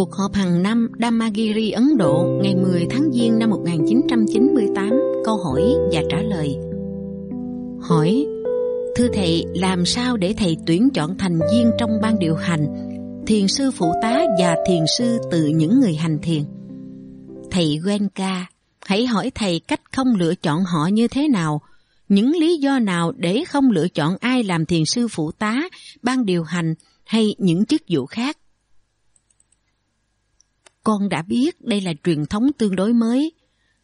cuộc họp hàng năm Damagiri Ấn Độ ngày 10 tháng Giêng năm 1998, câu hỏi và trả lời. Hỏi: Thưa thầy, làm sao để thầy tuyển chọn thành viên trong ban điều hành, thiền sư phụ tá và thiền sư từ những người hành thiền? Thầy Wenka, hãy hỏi thầy cách không lựa chọn họ như thế nào, những lý do nào để không lựa chọn ai làm thiền sư phụ tá, ban điều hành hay những chức vụ khác. Con đã biết đây là truyền thống tương đối mới.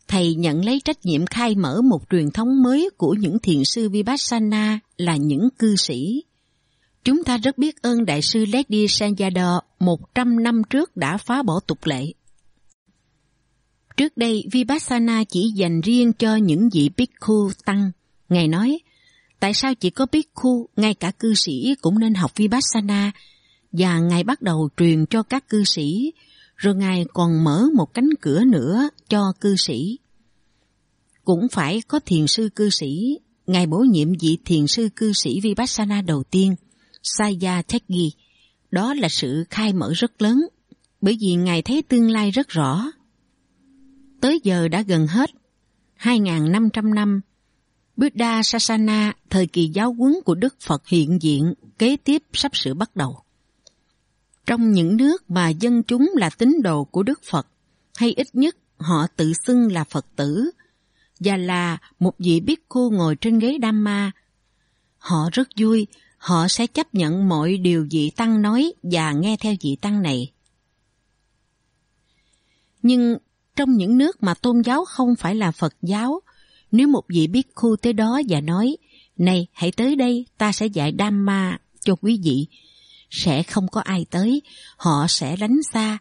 Thầy nhận lấy trách nhiệm khai mở một truyền thống mới của những thiền sư Vipassana là những cư sĩ. Chúng ta rất biết ơn Đại sư Lady Sanyador 100 năm trước đã phá bỏ tục lệ. Trước đây, Vipassana chỉ dành riêng cho những vị Bhikkhu tăng. Ngài nói, tại sao chỉ có Bhikkhu, ngay cả cư sĩ cũng nên học Vipassana, và Ngài bắt đầu truyền cho các cư sĩ rồi Ngài còn mở một cánh cửa nữa cho cư sĩ. Cũng phải có thiền sư cư sĩ, Ngài bổ nhiệm vị thiền sư cư sĩ Vipassana đầu tiên, Saya Thegi. Đó là sự khai mở rất lớn, bởi vì Ngài thấy tương lai rất rõ. Tới giờ đã gần hết, 2.500 năm, Buddha Sasana, thời kỳ giáo huấn của Đức Phật hiện diện, kế tiếp sắp sửa bắt đầu. Trong những nước mà dân chúng là tín đồ của Đức Phật, hay ít nhất họ tự xưng là Phật tử, và là một vị biết cô ngồi trên ghế đam ma. Họ rất vui, họ sẽ chấp nhận mọi điều vị tăng nói và nghe theo vị tăng này. Nhưng trong những nước mà tôn giáo không phải là Phật giáo, nếu một vị biết khu tới đó và nói, này hãy tới đây ta sẽ dạy Dhamma cho quý vị, sẽ không có ai tới, họ sẽ đánh xa,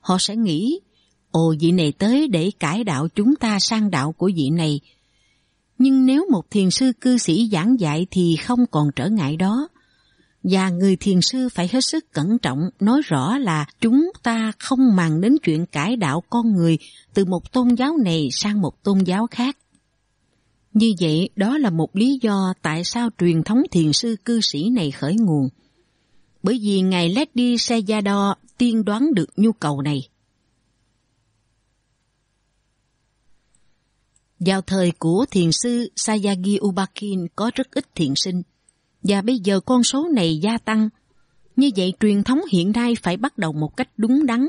họ sẽ nghĩ, ồ vị này tới để cải đạo chúng ta sang đạo của vị này. Nhưng nếu một thiền sư cư sĩ giảng dạy thì không còn trở ngại đó. Và người thiền sư phải hết sức cẩn trọng nói rõ là chúng ta không màng đến chuyện cải đạo con người từ một tôn giáo này sang một tôn giáo khác. Như vậy, đó là một lý do tại sao truyền thống thiền sư cư sĩ này khởi nguồn bởi vì ngài Lady Sayadaw tiên đoán được nhu cầu này. Vào thời của thiền sư Sayagi Ubakin có rất ít thiền sinh, và bây giờ con số này gia tăng. Như vậy truyền thống hiện nay phải bắt đầu một cách đúng đắn.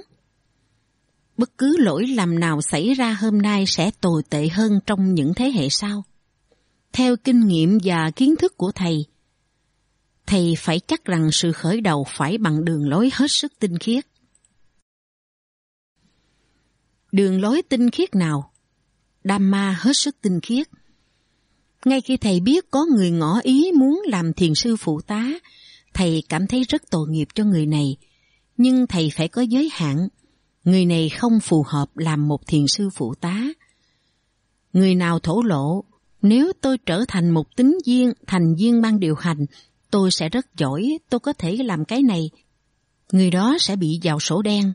Bất cứ lỗi lầm nào xảy ra hôm nay sẽ tồi tệ hơn trong những thế hệ sau. Theo kinh nghiệm và kiến thức của thầy, thầy phải chắc rằng sự khởi đầu phải bằng đường lối hết sức tinh khiết. Đường lối tinh khiết nào? Dhamma hết sức tinh khiết. Ngay khi thầy biết có người ngỏ ý muốn làm thiền sư phụ tá, thầy cảm thấy rất tội nghiệp cho người này, nhưng thầy phải có giới hạn. Người này không phù hợp làm một thiền sư phụ tá. Người nào thổ lộ, nếu tôi trở thành một tính viên, thành viên ban điều hành tôi sẽ rất giỏi, tôi có thể làm cái này. Người đó sẽ bị vào sổ đen.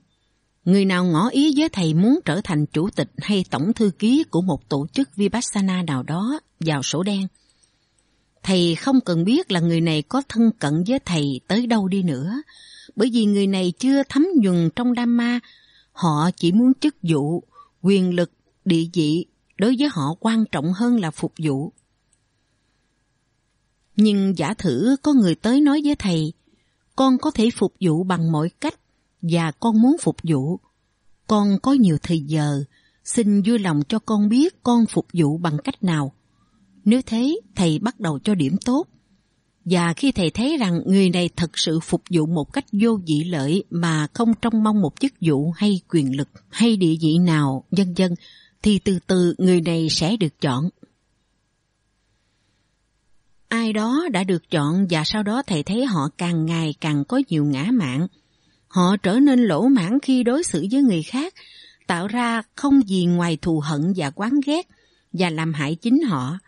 Người nào ngỏ ý với thầy muốn trở thành chủ tịch hay tổng thư ký của một tổ chức Vipassana nào đó vào sổ đen. Thầy không cần biết là người này có thân cận với thầy tới đâu đi nữa, bởi vì người này chưa thấm nhuần trong Dhamma, họ chỉ muốn chức vụ, quyền lực, địa vị đối với họ quan trọng hơn là phục vụ. Nhưng giả thử có người tới nói với thầy, con có thể phục vụ bằng mọi cách và con muốn phục vụ. Con có nhiều thời giờ, xin vui lòng cho con biết con phục vụ bằng cách nào. Nếu thế, thầy bắt đầu cho điểm tốt. Và khi thầy thấy rằng người này thật sự phục vụ một cách vô dị lợi mà không trông mong một chức vụ hay quyền lực hay địa vị nào, dân dân, thì từ từ người này sẽ được chọn ai đó đã được chọn và sau đó thầy thấy họ càng ngày càng có nhiều ngã mạn, Họ trở nên lỗ mãn khi đối xử với người khác, tạo ra không gì ngoài thù hận và oán ghét và làm hại chính họ.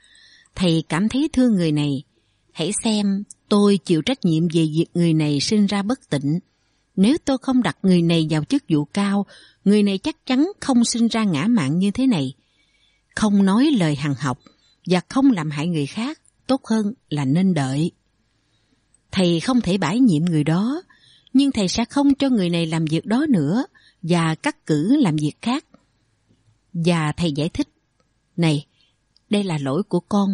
Thầy cảm thấy thương người này. Hãy xem, tôi chịu trách nhiệm về việc người này sinh ra bất tỉnh. Nếu tôi không đặt người này vào chức vụ cao, người này chắc chắn không sinh ra ngã mạn như thế này. Không nói lời hằng học và không làm hại người khác tốt hơn là nên đợi. Thầy không thể bãi nhiệm người đó, nhưng thầy sẽ không cho người này làm việc đó nữa và cắt cử làm việc khác. Và thầy giải thích, này, đây là lỗi của con.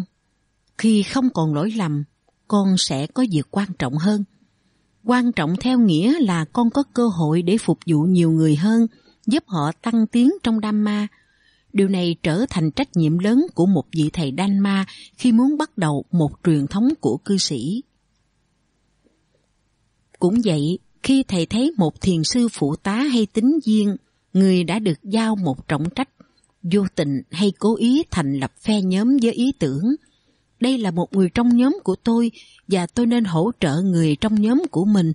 Khi không còn lỗi lầm, con sẽ có việc quan trọng hơn. Quan trọng theo nghĩa là con có cơ hội để phục vụ nhiều người hơn, giúp họ tăng tiến trong đam ma, Điều này trở thành trách nhiệm lớn của một vị thầy Đan Ma khi muốn bắt đầu một truyền thống của cư sĩ. Cũng vậy, khi thầy thấy một thiền sư phụ tá hay tín viên, người đã được giao một trọng trách, vô tình hay cố ý thành lập phe nhóm với ý tưởng. Đây là một người trong nhóm của tôi và tôi nên hỗ trợ người trong nhóm của mình.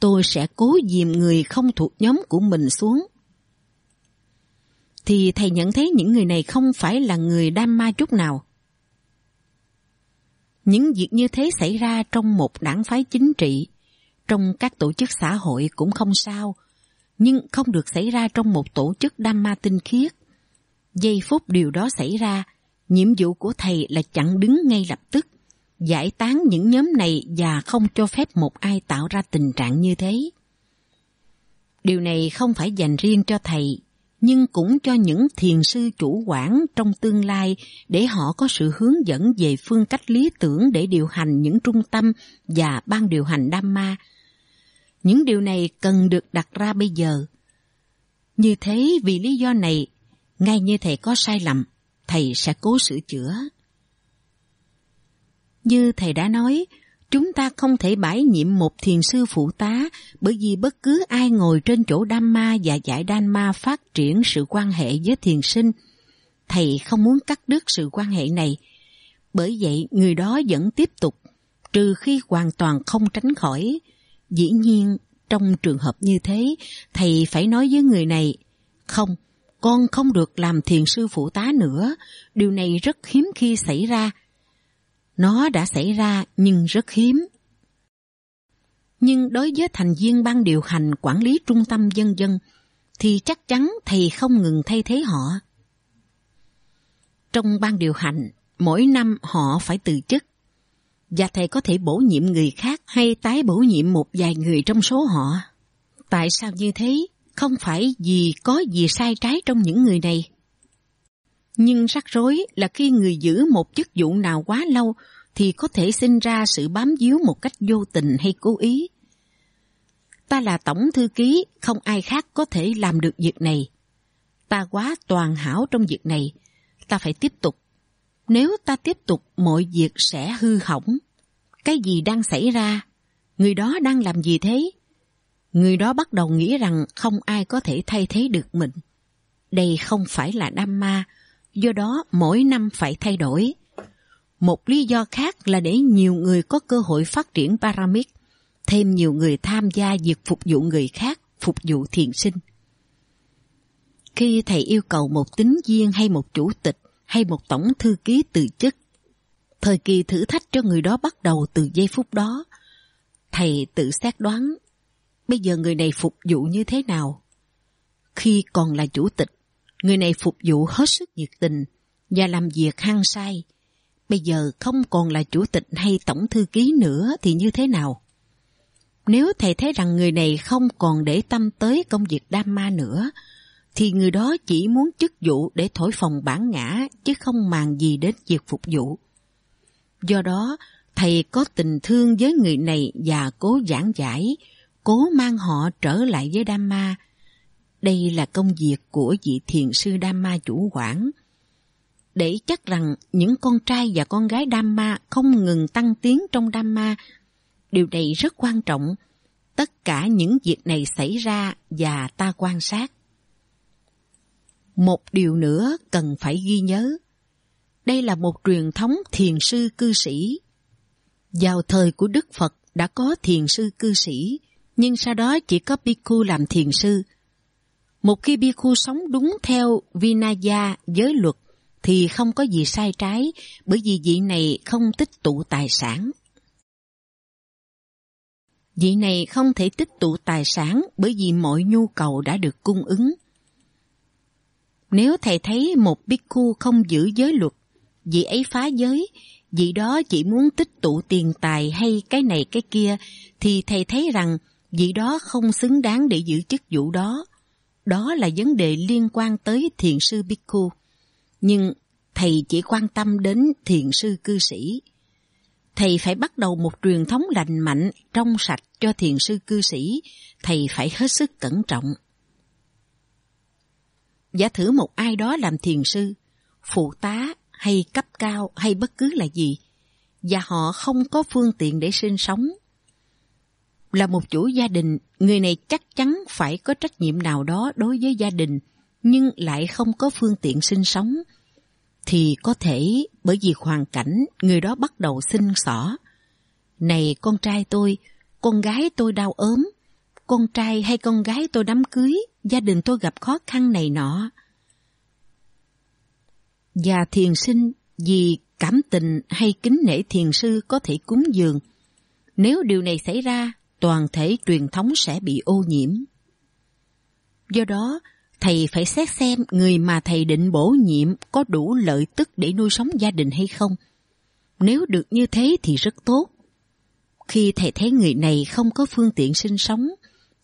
Tôi sẽ cố dìm người không thuộc nhóm của mình xuống thì thầy nhận thấy những người này không phải là người đam ma chút nào. Những việc như thế xảy ra trong một đảng phái chính trị, trong các tổ chức xã hội cũng không sao, nhưng không được xảy ra trong một tổ chức đam ma tinh khiết. Giây phút điều đó xảy ra, nhiệm vụ của thầy là chặn đứng ngay lập tức, giải tán những nhóm này và không cho phép một ai tạo ra tình trạng như thế. Điều này không phải dành riêng cho thầy nhưng cũng cho những thiền sư chủ quản trong tương lai để họ có sự hướng dẫn về phương cách lý tưởng để điều hành những trung tâm và ban điều hành Dhamma. Những điều này cần được đặt ra bây giờ. Như thế vì lý do này, ngay như thầy có sai lầm, thầy sẽ cố sửa chữa. Như thầy đã nói, Chúng ta không thể bãi nhiệm một thiền sư phụ tá bởi vì bất cứ ai ngồi trên chỗ Đam Ma và giải Đam Ma phát triển sự quan hệ với thiền sinh. Thầy không muốn cắt đứt sự quan hệ này. Bởi vậy người đó vẫn tiếp tục, trừ khi hoàn toàn không tránh khỏi. Dĩ nhiên, trong trường hợp như thế, thầy phải nói với người này, không, con không được làm thiền sư phụ tá nữa, điều này rất hiếm khi xảy ra nó đã xảy ra nhưng rất hiếm. Nhưng đối với thành viên ban điều hành quản lý trung tâm dân dân, thì chắc chắn thầy không ngừng thay thế họ. Trong ban điều hành, mỗi năm họ phải từ chức, và thầy có thể bổ nhiệm người khác hay tái bổ nhiệm một vài người trong số họ. Tại sao như thế? Không phải vì có gì sai trái trong những người này, nhưng rắc rối là khi người giữ một chức vụ nào quá lâu thì có thể sinh ra sự bám víu một cách vô tình hay cố ý. Ta là tổng thư ký, không ai khác có thể làm được việc này. Ta quá toàn hảo trong việc này, ta phải tiếp tục. Nếu ta tiếp tục mọi việc sẽ hư hỏng. Cái gì đang xảy ra? Người đó đang làm gì thế? Người đó bắt đầu nghĩ rằng không ai có thể thay thế được mình. Đây không phải là đam ma, do đó mỗi năm phải thay đổi. Một lý do khác là để nhiều người có cơ hội phát triển Paramix, thêm nhiều người tham gia việc phục vụ người khác, phục vụ thiền sinh. Khi thầy yêu cầu một tính viên hay một chủ tịch hay một tổng thư ký từ chức, thời kỳ thử thách cho người đó bắt đầu từ giây phút đó. Thầy tự xét đoán, bây giờ người này phục vụ như thế nào? Khi còn là chủ tịch, Người này phục vụ hết sức nhiệt tình và làm việc hăng say. Bây giờ không còn là chủ tịch hay tổng thư ký nữa thì như thế nào? Nếu thầy thấy rằng người này không còn để tâm tới công việc đam ma nữa, thì người đó chỉ muốn chức vụ để thổi phòng bản ngã chứ không màng gì đến việc phục vụ. Do đó, thầy có tình thương với người này và cố giảng giải, cố mang họ trở lại với Đam Ma, đây là công việc của vị thiền sư Đam Ma chủ quản. Để chắc rằng những con trai và con gái Đam Ma không ngừng tăng tiến trong Đam Ma, điều này rất quan trọng. Tất cả những việc này xảy ra và ta quan sát. Một điều nữa cần phải ghi nhớ. Đây là một truyền thống thiền sư cư sĩ. Vào thời của Đức Phật đã có thiền sư cư sĩ, nhưng sau đó chỉ có Bhikkhu làm thiền sư. Một khi Bhikkhu sống đúng theo Vinaya giới luật thì không có gì sai trái bởi vì vị này không tích tụ tài sản. Vị này không thể tích tụ tài sản bởi vì mọi nhu cầu đã được cung ứng. Nếu thầy thấy một Bhikkhu không giữ giới luật, vị ấy phá giới, vị đó chỉ muốn tích tụ tiền tài hay cái này cái kia, thì thầy thấy rằng vị đó không xứng đáng để giữ chức vụ đó, đó là vấn đề liên quan tới thiền sư Bhikkhu. Nhưng thầy chỉ quan tâm đến thiền sư cư sĩ. Thầy phải bắt đầu một truyền thống lành mạnh, trong sạch cho thiền sư cư sĩ. Thầy phải hết sức cẩn trọng. Giả thử một ai đó làm thiền sư, phụ tá hay cấp cao hay bất cứ là gì, và họ không có phương tiện để sinh sống. Là một chủ gia đình Người này chắc chắn phải có trách nhiệm nào đó đối với gia đình, nhưng lại không có phương tiện sinh sống, thì có thể bởi vì hoàn cảnh người đó bắt đầu xin xỏ. Này con trai tôi, con gái tôi đau ốm, con trai hay con gái tôi đám cưới, gia đình tôi gặp khó khăn này nọ. Và thiền sinh vì cảm tình hay kính nể thiền sư có thể cúng dường. Nếu điều này xảy ra toàn thể truyền thống sẽ bị ô nhiễm. Do đó, thầy phải xét xem người mà thầy định bổ nhiệm có đủ lợi tức để nuôi sống gia đình hay không. Nếu được như thế thì rất tốt. Khi thầy thấy người này không có phương tiện sinh sống,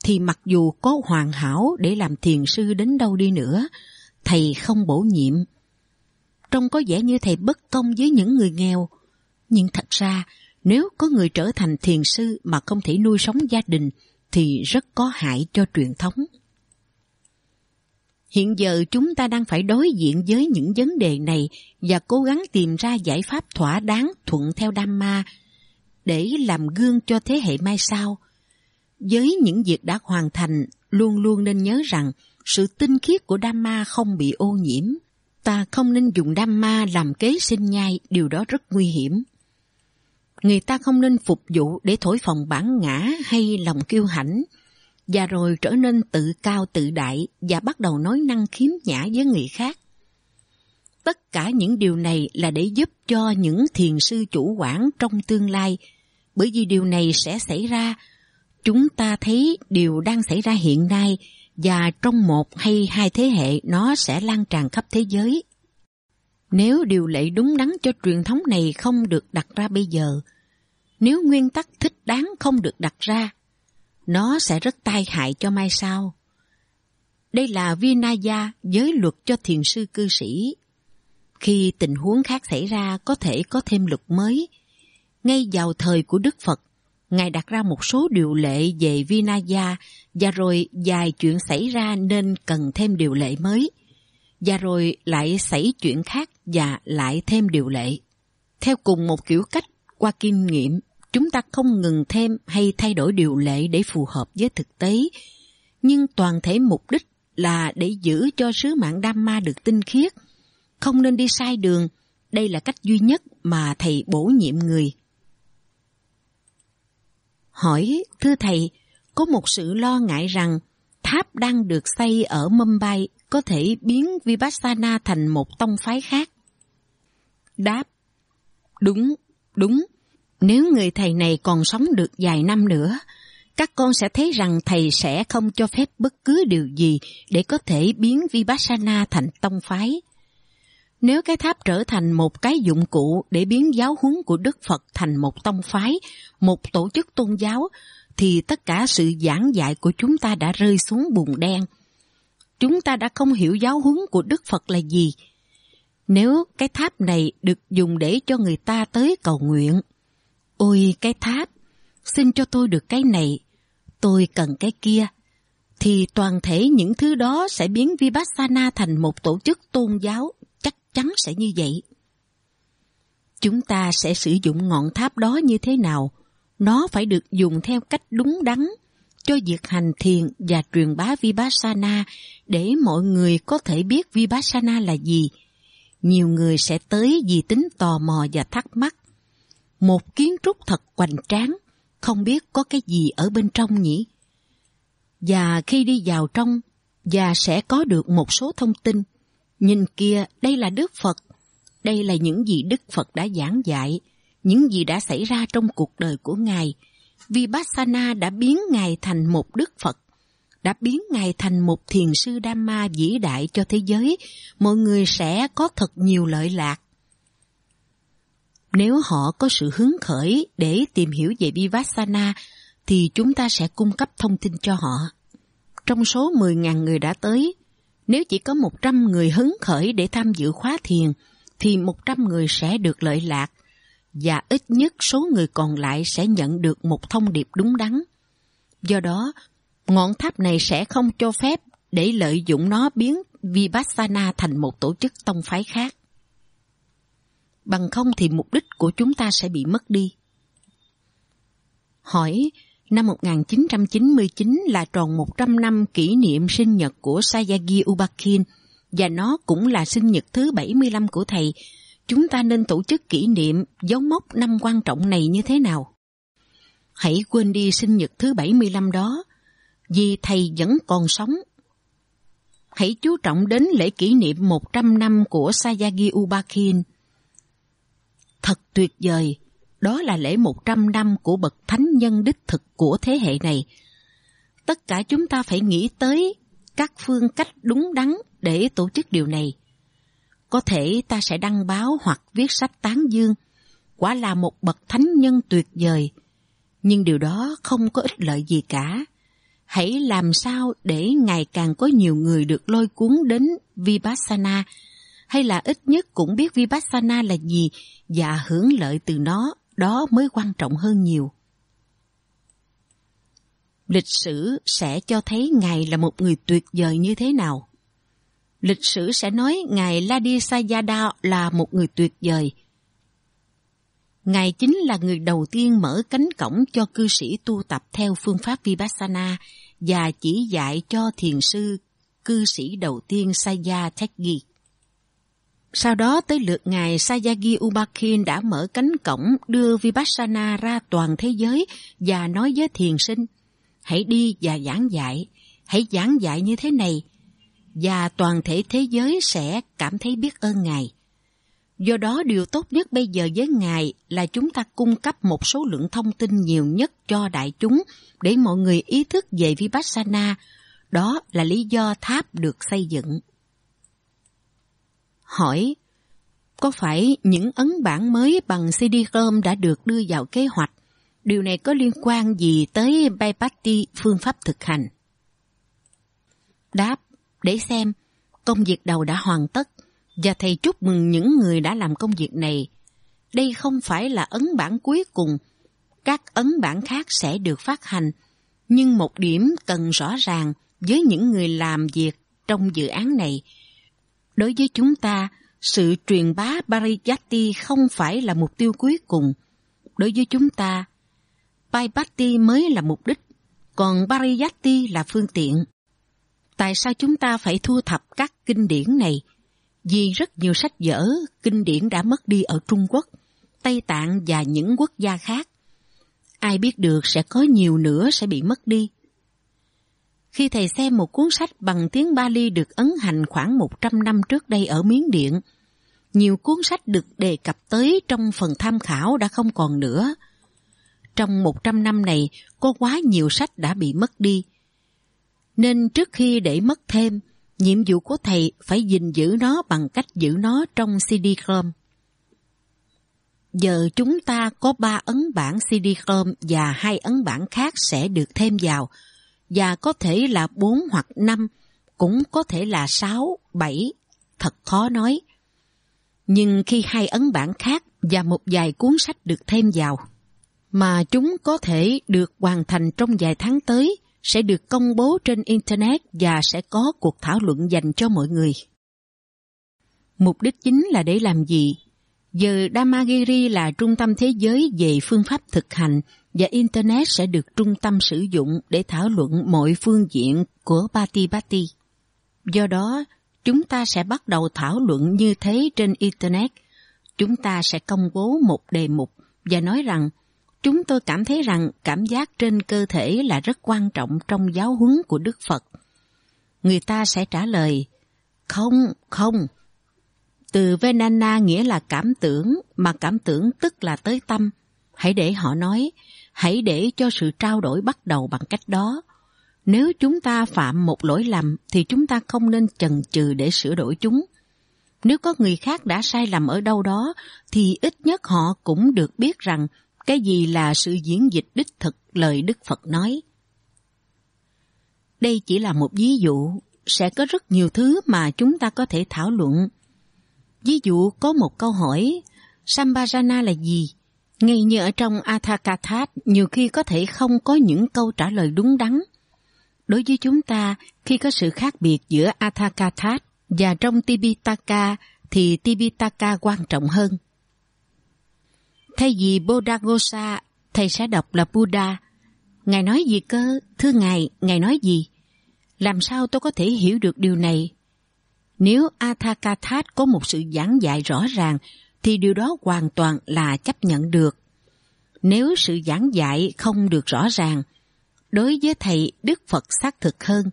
thì mặc dù có hoàn hảo để làm thiền sư đến đâu đi nữa, thầy không bổ nhiệm. Trông có vẻ như thầy bất công với những người nghèo, nhưng thật ra nếu có người trở thành thiền sư mà không thể nuôi sống gia đình thì rất có hại cho truyền thống. Hiện giờ chúng ta đang phải đối diện với những vấn đề này và cố gắng tìm ra giải pháp thỏa đáng thuận theo đam ma để làm gương cho thế hệ mai sau. Với những việc đã hoàn thành, luôn luôn nên nhớ rằng sự tinh khiết của đam ma không bị ô nhiễm. Ta không nên dùng đam ma làm kế sinh nhai, điều đó rất nguy hiểm người ta không nên phục vụ để thổi phòng bản ngã hay lòng kiêu hãnh, và rồi trở nên tự cao tự đại và bắt đầu nói năng khiếm nhã với người khác. Tất cả những điều này là để giúp cho những thiền sư chủ quản trong tương lai, bởi vì điều này sẽ xảy ra. Chúng ta thấy điều đang xảy ra hiện nay và trong một hay hai thế hệ nó sẽ lan tràn khắp thế giới. Nếu điều lệ đúng đắn cho truyền thống này không được đặt ra bây giờ, nếu nguyên tắc thích đáng không được đặt ra, nó sẽ rất tai hại cho mai sau. Đây là Vinaya giới luật cho thiền sư cư sĩ. Khi tình huống khác xảy ra có thể có thêm luật mới. Ngay vào thời của Đức Phật, Ngài đặt ra một số điều lệ về Vinaya và rồi vài chuyện xảy ra nên cần thêm điều lệ mới và rồi lại xảy chuyện khác và lại thêm điều lệ. Theo cùng một kiểu cách, qua kinh nghiệm, chúng ta không ngừng thêm hay thay đổi điều lệ để phù hợp với thực tế, nhưng toàn thể mục đích là để giữ cho sứ mạng đam ma được tinh khiết, không nên đi sai đường, đây là cách duy nhất mà thầy bổ nhiệm người. Hỏi, thưa thầy, có một sự lo ngại rằng tháp đang được xây ở Mumbai có thể biến Vipassana thành một tông phái khác? Đáp Đúng, đúng. Nếu người thầy này còn sống được vài năm nữa, các con sẽ thấy rằng thầy sẽ không cho phép bất cứ điều gì để có thể biến Vipassana thành tông phái. Nếu cái tháp trở thành một cái dụng cụ để biến giáo huấn của Đức Phật thành một tông phái, một tổ chức tôn giáo, thì tất cả sự giảng dạy của chúng ta đã rơi xuống bùn đen – chúng ta đã không hiểu giáo huấn của Đức Phật là gì. Nếu cái tháp này được dùng để cho người ta tới cầu nguyện, ôi cái tháp, xin cho tôi được cái này, tôi cần cái kia, thì toàn thể những thứ đó sẽ biến Vipassana thành một tổ chức tôn giáo, chắc chắn sẽ như vậy. Chúng ta sẽ sử dụng ngọn tháp đó như thế nào? Nó phải được dùng theo cách đúng đắn, cho việc hành thiền và truyền bá Vipassana để mọi người có thể biết Vipassana là gì. Nhiều người sẽ tới vì tính tò mò và thắc mắc. Một kiến trúc thật hoành tráng, không biết có cái gì ở bên trong nhỉ? Và khi đi vào trong, và sẽ có được một số thông tin. Nhìn kia, đây là Đức Phật. Đây là những gì Đức Phật đã giảng dạy, những gì đã xảy ra trong cuộc đời của Ngài – Vipassana đã biến Ngài thành một Đức Phật, đã biến Ngài thành một thiền sư Đam vĩ đại cho thế giới, mọi người sẽ có thật nhiều lợi lạc. Nếu họ có sự hứng khởi để tìm hiểu về Vipassana, thì chúng ta sẽ cung cấp thông tin cho họ. Trong số 10.000 người đã tới, nếu chỉ có 100 người hứng khởi để tham dự khóa thiền, thì 100 người sẽ được lợi lạc, và ít nhất số người còn lại sẽ nhận được một thông điệp đúng đắn. Do đó, ngọn tháp này sẽ không cho phép để lợi dụng nó biến Vipassana thành một tổ chức tông phái khác. Bằng không thì mục đích của chúng ta sẽ bị mất đi. Hỏi, năm 1999 là tròn 100 năm kỷ niệm sinh nhật của Sayagi Ubakin và nó cũng là sinh nhật thứ 75 của thầy, chúng ta nên tổ chức kỷ niệm dấu mốc năm quan trọng này như thế nào? Hãy quên đi sinh nhật thứ 75 đó, vì thầy vẫn còn sống. Hãy chú trọng đến lễ kỷ niệm 100 năm của Sayagi Ubakin. Thật tuyệt vời, đó là lễ 100 năm của bậc thánh nhân đích thực của thế hệ này. Tất cả chúng ta phải nghĩ tới các phương cách đúng đắn để tổ chức điều này. Có thể ta sẽ đăng báo hoặc viết sách tán dương. Quả là một bậc thánh nhân tuyệt vời. Nhưng điều đó không có ích lợi gì cả. Hãy làm sao để ngày càng có nhiều người được lôi cuốn đến Vipassana, hay là ít nhất cũng biết Vipassana là gì và hưởng lợi từ nó, đó mới quan trọng hơn nhiều. Lịch sử sẽ cho thấy Ngài là một người tuyệt vời như thế nào lịch sử sẽ nói Ngài Ladi Sayada là một người tuyệt vời. Ngài chính là người đầu tiên mở cánh cổng cho cư sĩ tu tập theo phương pháp Vipassana và chỉ dạy cho thiền sư, cư sĩ đầu tiên Saya Thegi. Sau đó tới lượt Ngài Sayagi Ubakin đã mở cánh cổng đưa Vipassana ra toàn thế giới và nói với thiền sinh, hãy đi và giảng dạy, hãy giảng dạy như thế này, và toàn thể thế giới sẽ cảm thấy biết ơn Ngài. Do đó điều tốt nhất bây giờ với Ngài là chúng ta cung cấp một số lượng thông tin nhiều nhất cho đại chúng để mọi người ý thức về Vipassana. Đó là lý do tháp được xây dựng. Hỏi Có phải những ấn bản mới bằng CD-ROM đã được đưa vào kế hoạch? Điều này có liên quan gì tới Baipati phương pháp thực hành? Đáp để xem công việc đầu đã hoàn tất và thầy chúc mừng những người đã làm công việc này. Đây không phải là ấn bản cuối cùng, các ấn bản khác sẽ được phát hành, nhưng một điểm cần rõ ràng với những người làm việc trong dự án này. Đối với chúng ta, sự truyền bá Pariyatti không phải là mục tiêu cuối cùng. Đối với chúng ta, Pariyatti mới là mục đích, còn Pariyatti là phương tiện tại sao chúng ta phải thu thập các kinh điển này? Vì rất nhiều sách vở, kinh điển đã mất đi ở Trung Quốc, Tây Tạng và những quốc gia khác. Ai biết được sẽ có nhiều nữa sẽ bị mất đi. Khi thầy xem một cuốn sách bằng tiếng Ba Bali được ấn hành khoảng một trăm năm trước đây ở Miến Điện, nhiều cuốn sách được đề cập tới trong phần tham khảo đã không còn nữa. Trong một trăm năm này, có quá nhiều sách đã bị mất đi, nên trước khi để mất thêm, nhiệm vụ của thầy phải gìn giữ nó bằng cách giữ nó trong CD-ROM. Giờ chúng ta có 3 ấn bản CD-ROM và hai ấn bản khác sẽ được thêm vào, và có thể là 4 hoặc 5, cũng có thể là 6, 7, thật khó nói. Nhưng khi hai ấn bản khác và một vài cuốn sách được thêm vào, mà chúng có thể được hoàn thành trong vài tháng tới, sẽ được công bố trên Internet và sẽ có cuộc thảo luận dành cho mọi người. Mục đích chính là để làm gì? Giờ Damagiri là trung tâm thế giới về phương pháp thực hành và Internet sẽ được trung tâm sử dụng để thảo luận mọi phương diện của Patipati. Do đó, chúng ta sẽ bắt đầu thảo luận như thế trên Internet. Chúng ta sẽ công bố một đề mục và nói rằng chúng tôi cảm thấy rằng cảm giác trên cơ thể là rất quan trọng trong giáo huấn của Đức Phật. Người ta sẽ trả lời, không, không. Từ Venana nghĩa là cảm tưởng, mà cảm tưởng tức là tới tâm. Hãy để họ nói, hãy để cho sự trao đổi bắt đầu bằng cách đó. Nếu chúng ta phạm một lỗi lầm thì chúng ta không nên chần chừ để sửa đổi chúng. Nếu có người khác đã sai lầm ở đâu đó thì ít nhất họ cũng được biết rằng cái gì là sự diễn dịch đích thực lời Đức Phật nói. Đây chỉ là một ví dụ, sẽ có rất nhiều thứ mà chúng ta có thể thảo luận. Ví dụ có một câu hỏi, Sambarana là gì? Ngay như ở trong Athakathat, nhiều khi có thể không có những câu trả lời đúng đắn. Đối với chúng ta, khi có sự khác biệt giữa Athakathat và trong tibitaka thì tibitaka quan trọng hơn. Thay vì Bodagosa, thầy sẽ đọc là Buddha. Ngài nói gì cơ? Thưa ngài, ngài nói gì? Làm sao tôi có thể hiểu được điều này? Nếu Athakathat có một sự giảng dạy rõ ràng, thì điều đó hoàn toàn là chấp nhận được. Nếu sự giảng dạy không được rõ ràng, đối với thầy Đức Phật xác thực hơn.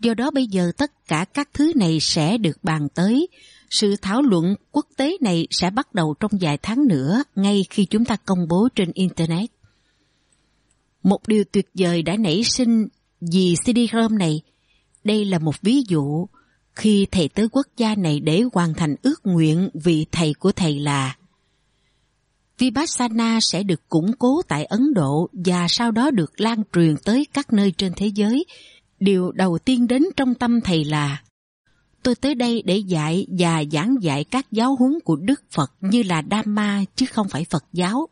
Do đó bây giờ tất cả các thứ này sẽ được bàn tới sự thảo luận quốc tế này sẽ bắt đầu trong vài tháng nữa ngay khi chúng ta công bố trên Internet. Một điều tuyệt vời đã nảy sinh vì CD-ROM này. Đây là một ví dụ khi thầy tới quốc gia này để hoàn thành ước nguyện vì thầy của thầy là Vipassana sẽ được củng cố tại Ấn Độ và sau đó được lan truyền tới các nơi trên thế giới. Điều đầu tiên đến trong tâm thầy là tôi tới đây để dạy và giảng dạy các giáo huấn của Đức Phật ừ. như là Dhamma chứ không phải Phật giáo.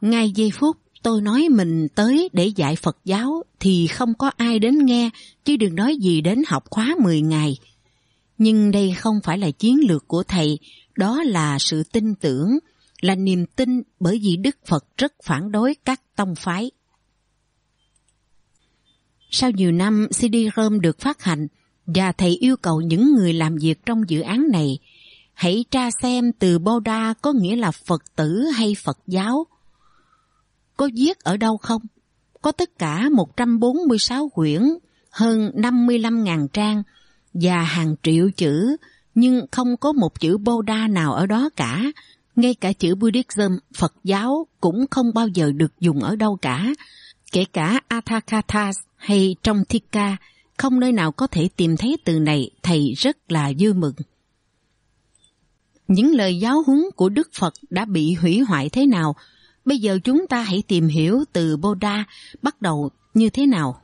Ngay giây phút tôi nói mình tới để dạy Phật giáo thì không có ai đến nghe chứ đừng nói gì đến học khóa 10 ngày. Nhưng đây không phải là chiến lược của Thầy, đó là sự tin tưởng, là niềm tin bởi vì Đức Phật rất phản đối các tông phái. Sau nhiều năm CD-ROM được phát hành, và thầy yêu cầu những người làm việc trong dự án này hãy tra xem từ Boda có nghĩa là Phật tử hay Phật giáo. Có viết ở đâu không? Có tất cả một trăm bốn mươi sáu quyển, hơn năm mươi 55 ngàn trang và hàng triệu chữ, nhưng không có một chữ Boda nào ở đó cả. Ngay cả chữ Buddhism, Phật giáo cũng không bao giờ được dùng ở đâu cả, kể cả Athakathas hay trong Thika không nơi nào có thể tìm thấy từ này, thầy rất là vui mừng. Những lời giáo huấn của Đức Phật đã bị hủy hoại thế nào? Bây giờ chúng ta hãy tìm hiểu từ Buddha bắt đầu như thế nào?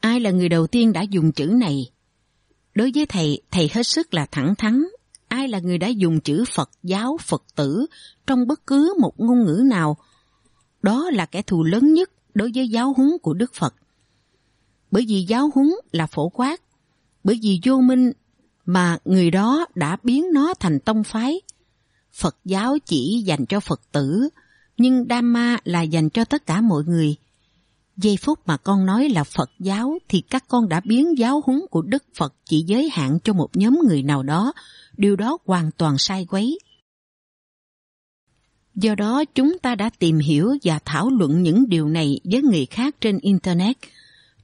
Ai là người đầu tiên đã dùng chữ này? Đối với thầy, thầy hết sức là thẳng thắn. Ai là người đã dùng chữ Phật giáo, Phật tử trong bất cứ một ngôn ngữ nào? Đó là kẻ thù lớn nhất đối với giáo huấn của Đức Phật bởi vì giáo huấn là phổ quát, bởi vì vô minh mà người đó đã biến nó thành tông phái. Phật giáo chỉ dành cho Phật tử, nhưng Dhamma là dành cho tất cả mọi người. Giây phút mà con nói là Phật giáo thì các con đã biến giáo huấn của Đức Phật chỉ giới hạn cho một nhóm người nào đó, điều đó hoàn toàn sai quấy. Do đó chúng ta đã tìm hiểu và thảo luận những điều này với người khác trên Internet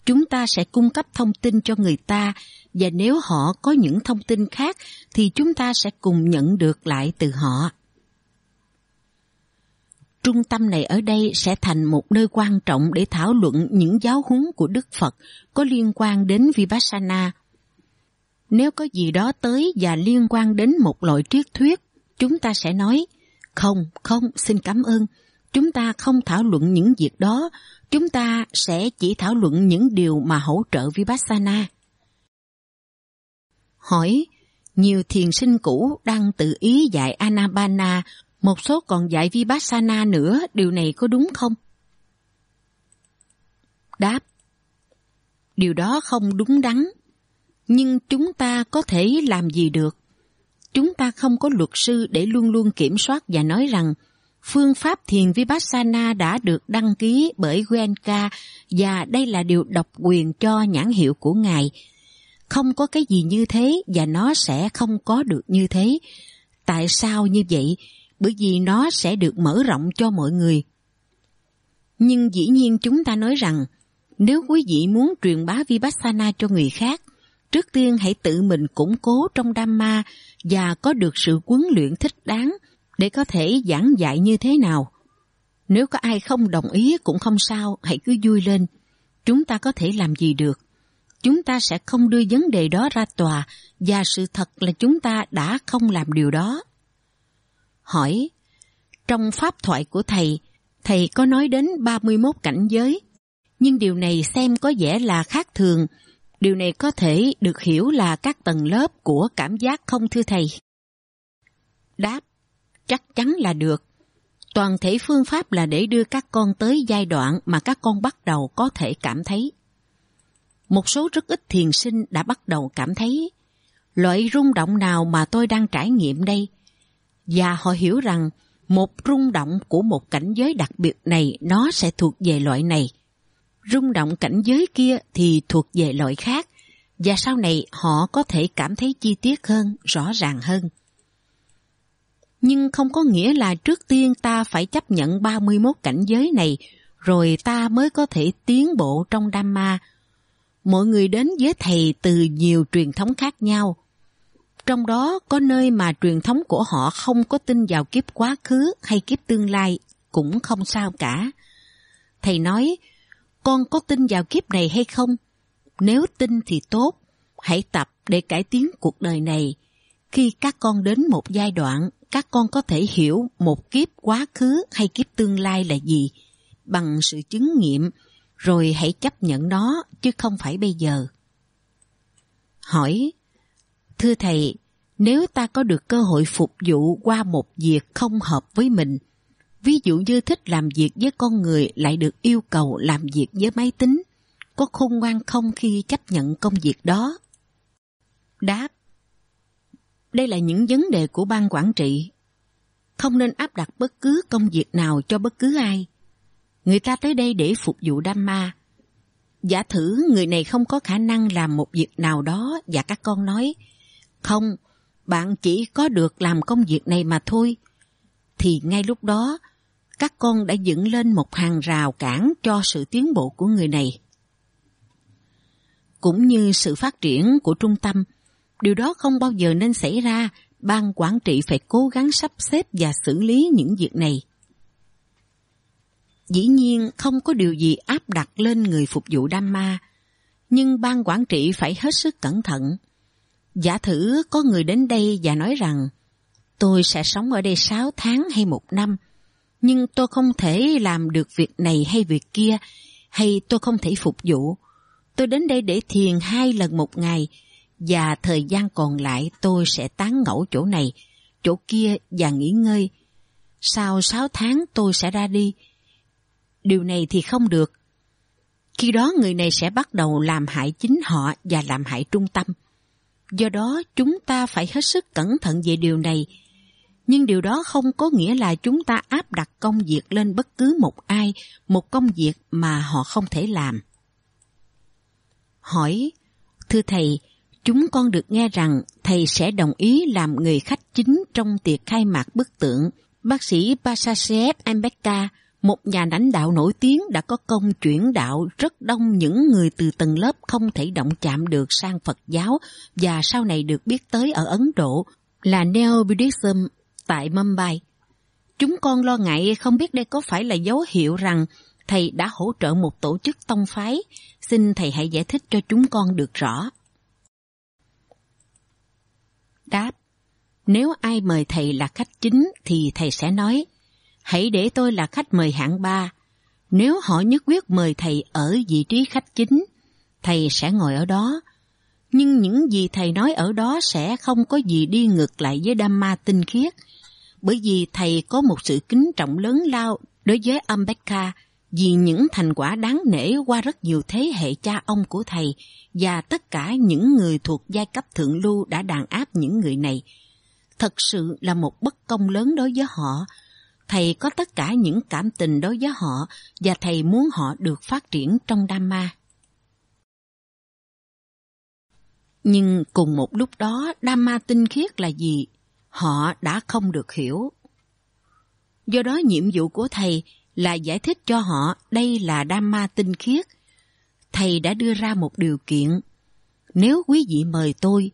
chúng ta sẽ cung cấp thông tin cho người ta và nếu họ có những thông tin khác thì chúng ta sẽ cùng nhận được lại từ họ. Trung tâm này ở đây sẽ thành một nơi quan trọng để thảo luận những giáo huấn của Đức Phật có liên quan đến Vipassana. Nếu có gì đó tới và liên quan đến một loại triết thuyết, chúng ta sẽ nói, không, không, xin cảm ơn, chúng ta không thảo luận những việc đó, chúng ta sẽ chỉ thảo luận những điều mà hỗ trợ Vipassana. Hỏi, nhiều thiền sinh cũ đang tự ý dạy Anapana, một số còn dạy Vipassana nữa, điều này có đúng không? Đáp, điều đó không đúng đắn, nhưng chúng ta có thể làm gì được? Chúng ta không có luật sư để luôn luôn kiểm soát và nói rằng Phương pháp thiền Vipassana đã được đăng ký bởi Guenka và đây là điều độc quyền cho nhãn hiệu của Ngài. Không có cái gì như thế và nó sẽ không có được như thế. Tại sao như vậy? Bởi vì nó sẽ được mở rộng cho mọi người. Nhưng dĩ nhiên chúng ta nói rằng, nếu quý vị muốn truyền bá Vipassana cho người khác, trước tiên hãy tự mình củng cố trong Dhamma và có được sự huấn luyện thích đáng, để có thể giảng dạy như thế nào. Nếu có ai không đồng ý cũng không sao, hãy cứ vui lên. Chúng ta có thể làm gì được? Chúng ta sẽ không đưa vấn đề đó ra tòa và sự thật là chúng ta đã không làm điều đó. Hỏi, trong pháp thoại của thầy, thầy có nói đến 31 cảnh giới, nhưng điều này xem có vẻ là khác thường. Điều này có thể được hiểu là các tầng lớp của cảm giác không thưa thầy. Đáp chắc chắn là được. Toàn thể phương pháp là để đưa các con tới giai đoạn mà các con bắt đầu có thể cảm thấy. Một số rất ít thiền sinh đã bắt đầu cảm thấy loại rung động nào mà tôi đang trải nghiệm đây. Và họ hiểu rằng một rung động của một cảnh giới đặc biệt này nó sẽ thuộc về loại này. Rung động cảnh giới kia thì thuộc về loại khác và sau này họ có thể cảm thấy chi tiết hơn, rõ ràng hơn nhưng không có nghĩa là trước tiên ta phải chấp nhận 31 cảnh giới này, rồi ta mới có thể tiến bộ trong Dhamma. Mọi người đến với thầy từ nhiều truyền thống khác nhau. Trong đó có nơi mà truyền thống của họ không có tin vào kiếp quá khứ hay kiếp tương lai, cũng không sao cả. Thầy nói, con có tin vào kiếp này hay không? Nếu tin thì tốt, hãy tập để cải tiến cuộc đời này. Khi các con đến một giai đoạn các con có thể hiểu một kiếp quá khứ hay kiếp tương lai là gì bằng sự chứng nghiệm rồi hãy chấp nhận nó chứ không phải bây giờ. Hỏi Thưa Thầy, nếu ta có được cơ hội phục vụ qua một việc không hợp với mình, ví dụ như thích làm việc với con người lại được yêu cầu làm việc với máy tính, có khôn ngoan không khi chấp nhận công việc đó? Đáp đây là những vấn đề của ban quản trị. Không nên áp đặt bất cứ công việc nào cho bất cứ ai. Người ta tới đây để phục vụ đam ma. Giả thử người này không có khả năng làm một việc nào đó và các con nói Không, bạn chỉ có được làm công việc này mà thôi. Thì ngay lúc đó, các con đã dựng lên một hàng rào cản cho sự tiến bộ của người này. Cũng như sự phát triển của trung tâm, Điều đó không bao giờ nên xảy ra, ban quản trị phải cố gắng sắp xếp và xử lý những việc này. Dĩ nhiên không có điều gì áp đặt lên người phục vụ đam ma, nhưng ban quản trị phải hết sức cẩn thận. Giả thử có người đến đây và nói rằng tôi sẽ sống ở đây sáu tháng hay một năm, nhưng tôi không thể làm được việc này hay việc kia, hay tôi không thể phục vụ. Tôi đến đây để thiền hai lần một ngày và thời gian còn lại tôi sẽ tán ngẫu chỗ này, chỗ kia và nghỉ ngơi. Sau sáu tháng tôi sẽ ra đi. Điều này thì không được. Khi đó người này sẽ bắt đầu làm hại chính họ và làm hại trung tâm. Do đó chúng ta phải hết sức cẩn thận về điều này. Nhưng điều đó không có nghĩa là chúng ta áp đặt công việc lên bất cứ một ai, một công việc mà họ không thể làm. Hỏi, thưa thầy, Chúng con được nghe rằng thầy sẽ đồng ý làm người khách chính trong tiệc khai mạc bức tượng. Bác sĩ Basasev Ambeka, một nhà lãnh đạo nổi tiếng đã có công chuyển đạo rất đông những người từ tầng lớp không thể động chạm được sang Phật giáo và sau này được biết tới ở Ấn Độ là Neo Buddhism tại Mumbai. Chúng con lo ngại không biết đây có phải là dấu hiệu rằng thầy đã hỗ trợ một tổ chức tông phái. Xin thầy hãy giải thích cho chúng con được rõ đáp. Nếu ai mời thầy là khách chính thì thầy sẽ nói, hãy để tôi là khách mời hạng ba. Nếu họ nhất quyết mời thầy ở vị trí khách chính, thầy sẽ ngồi ở đó. Nhưng những gì thầy nói ở đó sẽ không có gì đi ngược lại với Dhamma tinh khiết, bởi vì thầy có một sự kính trọng lớn lao đối với Ambedkar vì những thành quả đáng nể qua rất nhiều thế hệ cha ông của thầy và tất cả những người thuộc giai cấp thượng lưu đã đàn áp những người này. Thật sự là một bất công lớn đối với họ. Thầy có tất cả những cảm tình đối với họ và thầy muốn họ được phát triển trong Dhamma. Nhưng cùng một lúc đó, Dhamma tinh khiết là gì? Họ đã không được hiểu. Do đó nhiệm vụ của thầy là giải thích cho họ đây là Dhamma tinh khiết. Thầy đã đưa ra một điều kiện. Nếu quý vị mời tôi,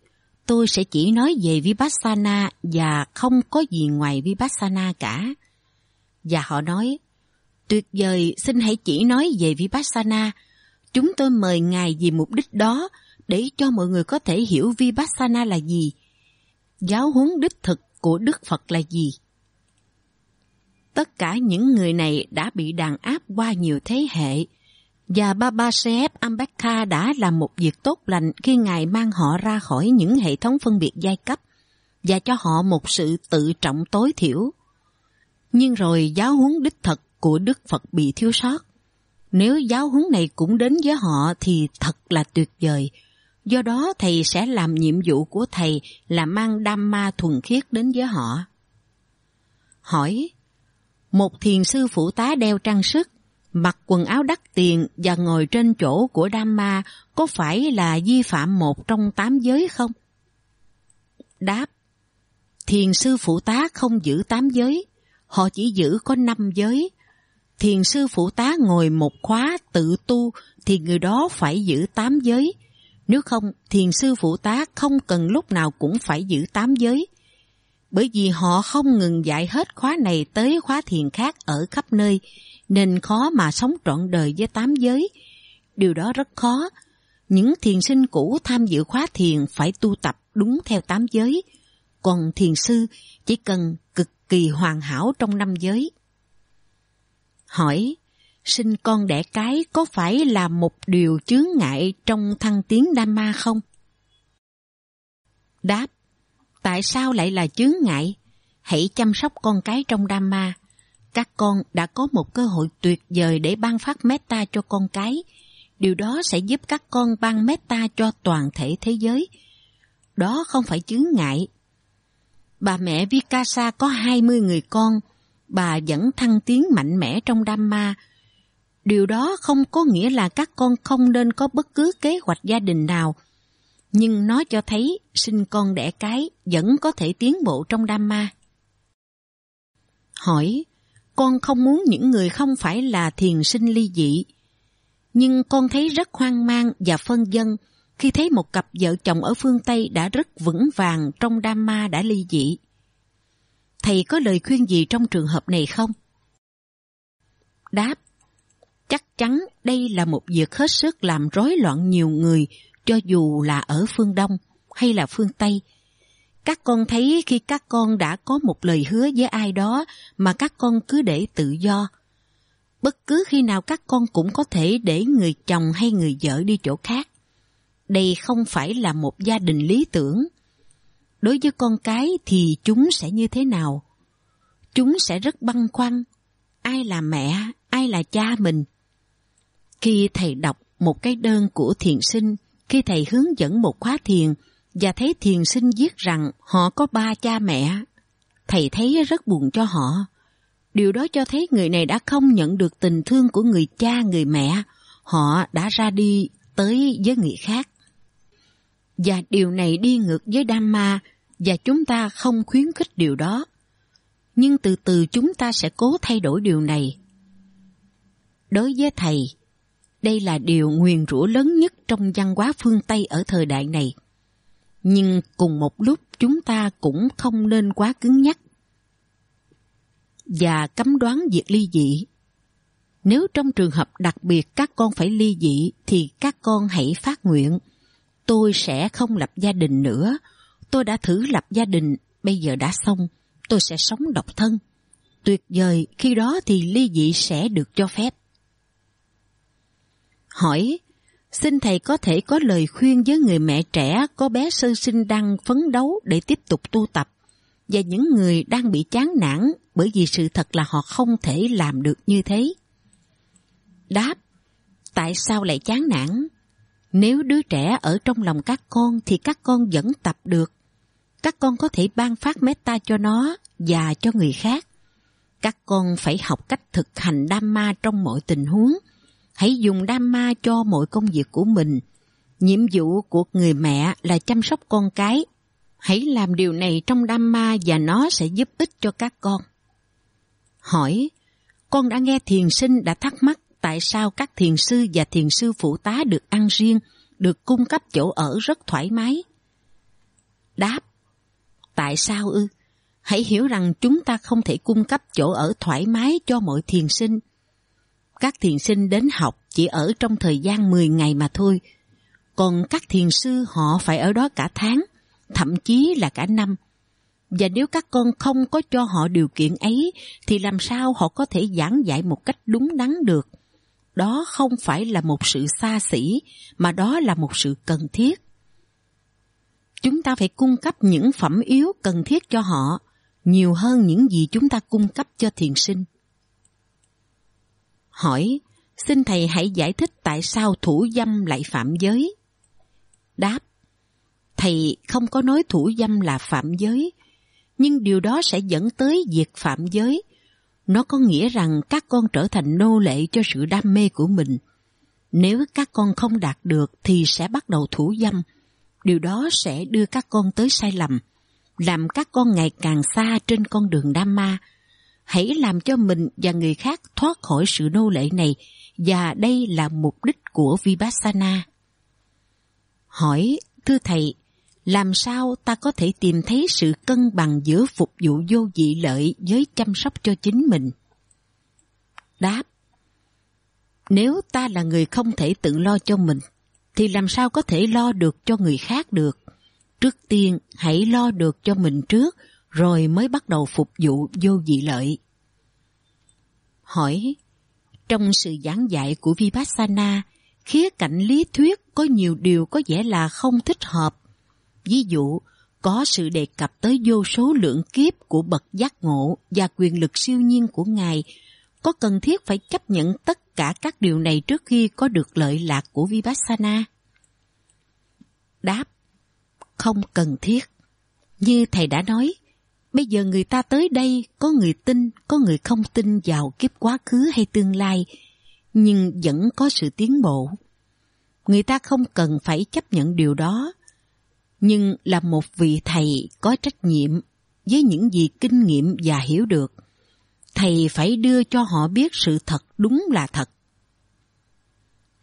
tôi sẽ chỉ nói về Vipassana và không có gì ngoài Vipassana cả. Và họ nói, tuyệt vời xin hãy chỉ nói về Vipassana. Chúng tôi mời Ngài vì mục đích đó để cho mọi người có thể hiểu Vipassana là gì. Giáo huấn đích thực của Đức Phật là gì? Tất cả những người này đã bị đàn áp qua nhiều thế hệ. Và Baba Sef Ambekha đã làm một việc tốt lành khi Ngài mang họ ra khỏi những hệ thống phân biệt giai cấp và cho họ một sự tự trọng tối thiểu. Nhưng rồi giáo huấn đích thật của Đức Phật bị thiếu sót. Nếu giáo huấn này cũng đến với họ thì thật là tuyệt vời. Do đó thầy sẽ làm nhiệm vụ của thầy là mang Dhamma thuần khiết đến với họ. Hỏi, một thiền sư phụ tá đeo trang sức, mặc quần áo đắt tiền và ngồi trên chỗ của đam ma có phải là vi phạm một trong tám giới không? Đáp Thiền sư phụ tá không giữ tám giới, họ chỉ giữ có năm giới. Thiền sư phụ tá ngồi một khóa tự tu thì người đó phải giữ tám giới. Nếu không, thiền sư phụ tá không cần lúc nào cũng phải giữ tám giới bởi vì họ không ngừng dạy hết khóa này tới khóa thiền khác ở khắp nơi, nên khó mà sống trọn đời với tám giới. Điều đó rất khó. Những thiền sinh cũ tham dự khóa thiền phải tu tập đúng theo tám giới, còn thiền sư chỉ cần cực kỳ hoàn hảo trong năm giới. Hỏi, sinh con đẻ cái có phải là một điều chướng ngại trong thăng tiến Dhamma không? Đáp, Tại sao lại là chướng ngại? Hãy chăm sóc con cái trong Dhamma. Các con đã có một cơ hội tuyệt vời để ban phát Meta cho con cái. Điều đó sẽ giúp các con ban Meta cho toàn thể thế giới. Đó không phải chướng ngại. Bà mẹ Vikasa có hai mươi người con, bà vẫn thăng tiến mạnh mẽ trong Dhamma. Điều đó không có nghĩa là các con không nên có bất cứ kế hoạch gia đình nào, nhưng nó cho thấy sinh con đẻ cái vẫn có thể tiến bộ trong đam ma. Hỏi, con không muốn những người không phải là thiền sinh ly dị, nhưng con thấy rất hoang mang và phân dân khi thấy một cặp vợ chồng ở phương Tây đã rất vững vàng trong đam ma đã ly dị. Thầy có lời khuyên gì trong trường hợp này không? Đáp, chắc chắn đây là một việc hết sức làm rối loạn nhiều người cho dù là ở phương Đông hay là phương Tây. Các con thấy khi các con đã có một lời hứa với ai đó mà các con cứ để tự do. Bất cứ khi nào các con cũng có thể để người chồng hay người vợ đi chỗ khác. Đây không phải là một gia đình lý tưởng. Đối với con cái thì chúng sẽ như thế nào? Chúng sẽ rất băn khoăn. Ai là mẹ, ai là cha mình? Khi thầy đọc một cái đơn của thiền sinh khi thầy hướng dẫn một khóa thiền và thấy thiền sinh viết rằng họ có ba cha mẹ. Thầy thấy rất buồn cho họ. Điều đó cho thấy người này đã không nhận được tình thương của người cha, người mẹ. Họ đã ra đi tới với người khác. Và điều này đi ngược với Dhamma và chúng ta không khuyến khích điều đó. Nhưng từ từ chúng ta sẽ cố thay đổi điều này. Đối với Thầy, đây là điều nguyền rủa lớn nhất trong văn hóa phương Tây ở thời đại này. Nhưng cùng một lúc chúng ta cũng không nên quá cứng nhắc và cấm đoán việc ly dị. Nếu trong trường hợp đặc biệt các con phải ly dị thì các con hãy phát nguyện. Tôi sẽ không lập gia đình nữa. Tôi đã thử lập gia đình, bây giờ đã xong. Tôi sẽ sống độc thân. Tuyệt vời, khi đó thì ly dị sẽ được cho phép hỏi xin thầy có thể có lời khuyên với người mẹ trẻ có bé sơ sinh đang phấn đấu để tiếp tục tu tập và những người đang bị chán nản bởi vì sự thật là họ không thể làm được như thế. Đáp, tại sao lại chán nản? Nếu đứa trẻ ở trong lòng các con thì các con vẫn tập được. Các con có thể ban phát meta cho nó và cho người khác. Các con phải học cách thực hành Dhamma trong mọi tình huống hãy dùng đam ma cho mọi công việc của mình. Nhiệm vụ của người mẹ là chăm sóc con cái. Hãy làm điều này trong đam ma và nó sẽ giúp ích cho các con. Hỏi, con đã nghe thiền sinh đã thắc mắc tại sao các thiền sư và thiền sư phụ tá được ăn riêng, được cung cấp chỗ ở rất thoải mái. Đáp, tại sao ư? Hãy hiểu rằng chúng ta không thể cung cấp chỗ ở thoải mái cho mọi thiền sinh, các thiền sinh đến học chỉ ở trong thời gian 10 ngày mà thôi, còn các thiền sư họ phải ở đó cả tháng, thậm chí là cả năm. Và nếu các con không có cho họ điều kiện ấy thì làm sao họ có thể giảng dạy một cách đúng đắn được. Đó không phải là một sự xa xỉ mà đó là một sự cần thiết. Chúng ta phải cung cấp những phẩm yếu cần thiết cho họ nhiều hơn những gì chúng ta cung cấp cho thiền sinh hỏi xin thầy hãy giải thích tại sao thủ dâm lại phạm giới. Đáp, thầy không có nói thủ dâm là phạm giới, nhưng điều đó sẽ dẫn tới việc phạm giới. Nó có nghĩa rằng các con trở thành nô lệ cho sự đam mê của mình. Nếu các con không đạt được thì sẽ bắt đầu thủ dâm. Điều đó sẽ đưa các con tới sai lầm, làm các con ngày càng xa trên con đường đam ma, hãy làm cho mình và người khác thoát khỏi sự nô lệ này và đây là mục đích của Vipassana. Hỏi, thưa thầy, làm sao ta có thể tìm thấy sự cân bằng giữa phục vụ vô vị lợi với chăm sóc cho chính mình? Đáp Nếu ta là người không thể tự lo cho mình, thì làm sao có thể lo được cho người khác được? Trước tiên, hãy lo được cho mình trước, rồi mới bắt đầu phục vụ vô dị lợi. Hỏi, trong sự giảng dạy của Vipassana, khía cạnh lý thuyết có nhiều điều có vẻ là không thích hợp. Ví dụ, có sự đề cập tới vô số lượng kiếp của bậc giác ngộ và quyền lực siêu nhiên của Ngài, có cần thiết phải chấp nhận tất cả các điều này trước khi có được lợi lạc của Vipassana? Đáp, không cần thiết. Như Thầy đã nói, Bây giờ người ta tới đây, có người tin, có người không tin vào kiếp quá khứ hay tương lai, nhưng vẫn có sự tiến bộ. Người ta không cần phải chấp nhận điều đó, nhưng là một vị thầy có trách nhiệm với những gì kinh nghiệm và hiểu được. Thầy phải đưa cho họ biết sự thật đúng là thật.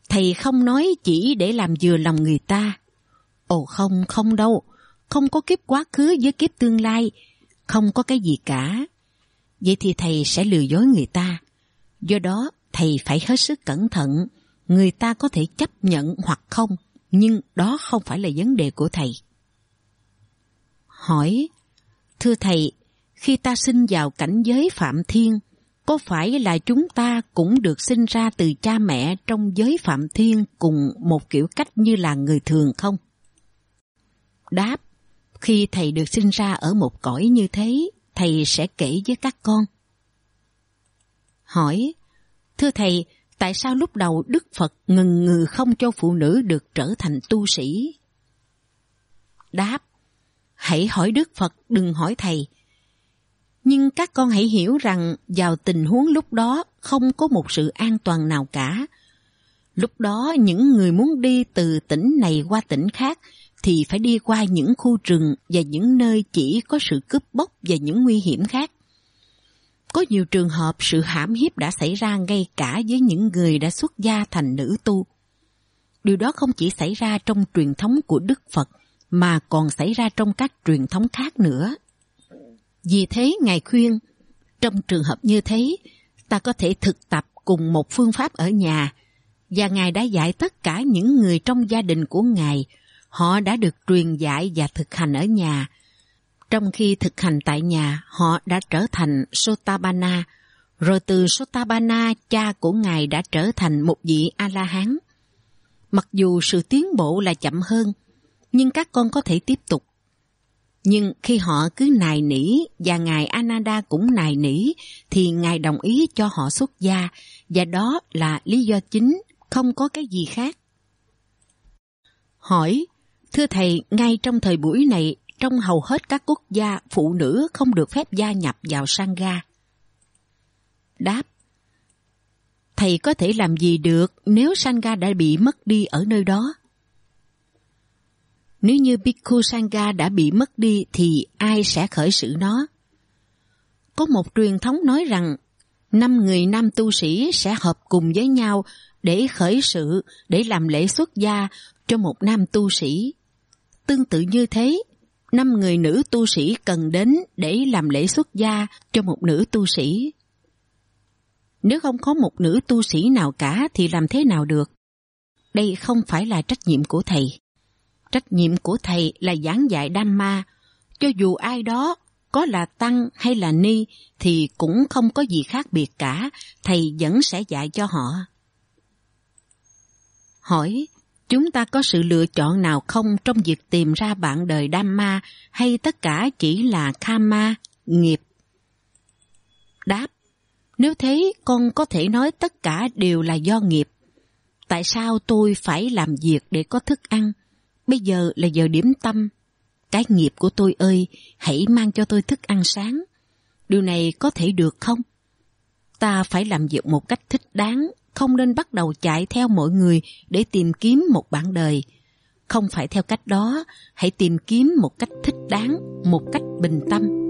Thầy không nói chỉ để làm vừa lòng người ta. Ồ không, không đâu, không có kiếp quá khứ với kiếp tương lai, không có cái gì cả. Vậy thì thầy sẽ lừa dối người ta. Do đó, thầy phải hết sức cẩn thận. Người ta có thể chấp nhận hoặc không, nhưng đó không phải là vấn đề của thầy. Hỏi, thưa thầy, khi ta sinh vào cảnh giới phạm thiên, có phải là chúng ta cũng được sinh ra từ cha mẹ trong giới phạm thiên cùng một kiểu cách như là người thường không? Đáp khi thầy được sinh ra ở một cõi như thế, thầy sẽ kể với các con. Hỏi, thưa thầy, tại sao lúc đầu Đức Phật ngừng ngừ không cho phụ nữ được trở thành tu sĩ? Đáp, hãy hỏi Đức Phật đừng hỏi thầy. Nhưng các con hãy hiểu rằng vào tình huống lúc đó không có một sự an toàn nào cả. Lúc đó những người muốn đi từ tỉnh này qua tỉnh khác – thì phải đi qua những khu rừng và những nơi chỉ có sự cướp bóc và những nguy hiểm khác. Có nhiều trường hợp sự hãm hiếp đã xảy ra ngay cả với những người đã xuất gia thành nữ tu. Điều đó không chỉ xảy ra trong truyền thống của Đức Phật mà còn xảy ra trong các truyền thống khác nữa. Vì thế Ngài khuyên, trong trường hợp như thế, ta có thể thực tập cùng một phương pháp ở nhà và Ngài đã dạy tất cả những người trong gia đình của Ngài họ đã được truyền dạy và thực hành ở nhà. Trong khi thực hành tại nhà, họ đã trở thành Sotabana, rồi từ Sotabana cha của ngài đã trở thành một vị A-la-hán. Mặc dù sự tiến bộ là chậm hơn, nhưng các con có thể tiếp tục. Nhưng khi họ cứ nài nỉ và ngài Ananda cũng nài nỉ thì ngài đồng ý cho họ xuất gia và đó là lý do chính, không có cái gì khác. Hỏi, Thưa thầy, ngay trong thời buổi này, trong hầu hết các quốc gia, phụ nữ không được phép gia nhập vào Sangha. Đáp Thầy có thể làm gì được nếu Sangha đã bị mất đi ở nơi đó? Nếu như Bhikkhu Sangha đã bị mất đi thì ai sẽ khởi sự nó? Có một truyền thống nói rằng năm người nam tu sĩ sẽ hợp cùng với nhau để khởi sự, để làm lễ xuất gia cho một nam tu sĩ tương tự như thế, năm người nữ tu sĩ cần đến để làm lễ xuất gia cho một nữ tu sĩ. Nếu không có một nữ tu sĩ nào cả thì làm thế nào được? Đây không phải là trách nhiệm của thầy. Trách nhiệm của thầy là giảng dạy Dhamma, cho dù ai đó có là tăng hay là ni thì cũng không có gì khác biệt cả, thầy vẫn sẽ dạy cho họ. Hỏi, chúng ta có sự lựa chọn nào không trong việc tìm ra bạn đời đam ma hay tất cả chỉ là Kama, nghiệp? Đáp, nếu thế con có thể nói tất cả đều là do nghiệp. Tại sao tôi phải làm việc để có thức ăn? Bây giờ là giờ điểm tâm. Cái nghiệp của tôi ơi, hãy mang cho tôi thức ăn sáng. Điều này có thể được không? Ta phải làm việc một cách thích đáng không nên bắt đầu chạy theo mọi người để tìm kiếm một bạn đời. Không phải theo cách đó, hãy tìm kiếm một cách thích đáng, một cách bình tâm.